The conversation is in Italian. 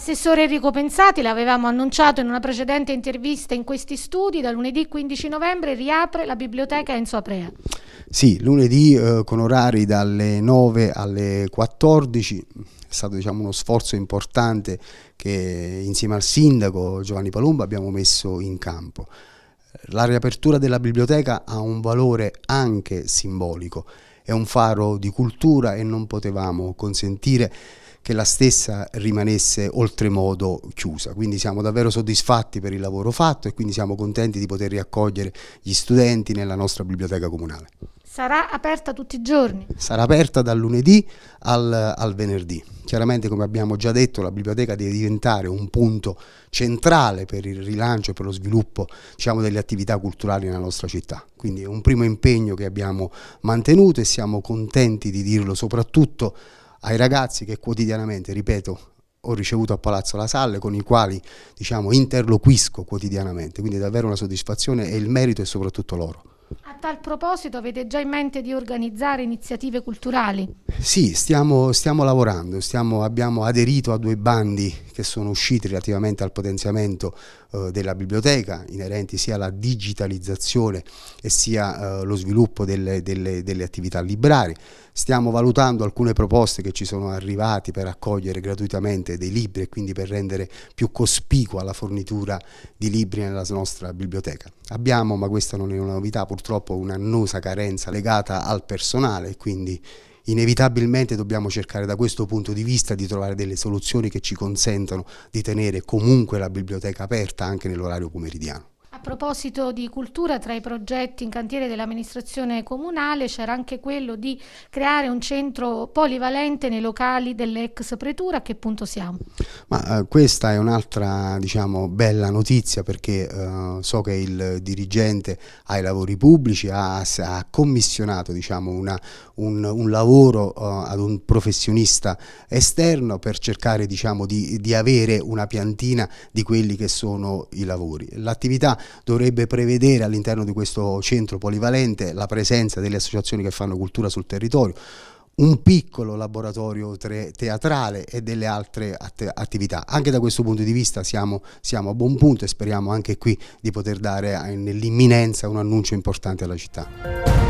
Assessore Enrico Pensati, l'avevamo annunciato in una precedente intervista in questi studi, da lunedì 15 novembre riapre la biblioteca Enzo Aprea. Sì, lunedì eh, con orari dalle 9 alle 14, è stato diciamo, uno sforzo importante che insieme al sindaco Giovanni Palumba abbiamo messo in campo. La riapertura della biblioteca ha un valore anche simbolico, è un faro di cultura e non potevamo consentire che la stessa rimanesse oltremodo chiusa. Quindi siamo davvero soddisfatti per il lavoro fatto e quindi siamo contenti di poter riaccogliere gli studenti nella nostra biblioteca comunale. Sarà aperta tutti i giorni? Sarà aperta dal lunedì al, al, venerdì. Chiaramente, come abbiamo già detto, la biblioteca deve diventare un punto centrale per il rilancio e per lo sviluppo diciamo, delle attività culturali nella nostra città. Quindi è un primo impegno che abbiamo mantenuto e siamo contenti di dirlo soprattutto ai ragazzi che quotidianamente, ripeto, ho ricevuto a Palazzo La Salle con i quali diciamo, interloquisco quotidianamente, quindi è davvero una soddisfazione e il merito è soprattutto loro. A tal proposito avete già in mente di organizzare iniziative culturali? Sì, stiamo, stiamo lavorando, stiamo, abbiamo aderito a due bandi che sono usciti relativamente al potenziamento eh, della biblioteca, inerenti sia alla digitalizzazione e sia allo eh, sviluppo delle, delle, delle attività librarie. Stiamo valutando alcune proposte che ci sono arrivate per accogliere gratuitamente dei libri e quindi per rendere più cospicua la fornitura di libri nella nostra biblioteca. Abbiamo, ma questa non è una novità purtroppo, purtroppo un'annosa carenza legata al personale, quindi inevitabilmente dobbiamo cercare da questo punto di vista di trovare delle soluzioni che ci consentano di tenere comunque la biblioteca aperta anche nell'orario pomeridiano proposito di cultura, tra i progetti in cantiere dell'amministrazione comunale c'era anche quello di creare un centro polivalente nei locali dell'ex pretura. A che punto siamo? Ma, eh, questa è un'altra diciamo, bella notizia perché eh, so che il dirigente ai lavori pubblici ha, ha commissionato diciamo, una, un, un, lavoro eh, ad un professionista esterno per cercare diciamo, di, di avere una piantina di quelli che sono i lavori. L'attività dovrebbe prevedere all'interno di questo centro polivalente la presenza delle associazioni che fanno cultura sul territorio, un piccolo laboratorio teatrale e delle altre attività. Anche da questo punto di vista siamo, siamo a buon punto e speriamo anche qui di poter dare nell'imminenza un annuncio importante alla città.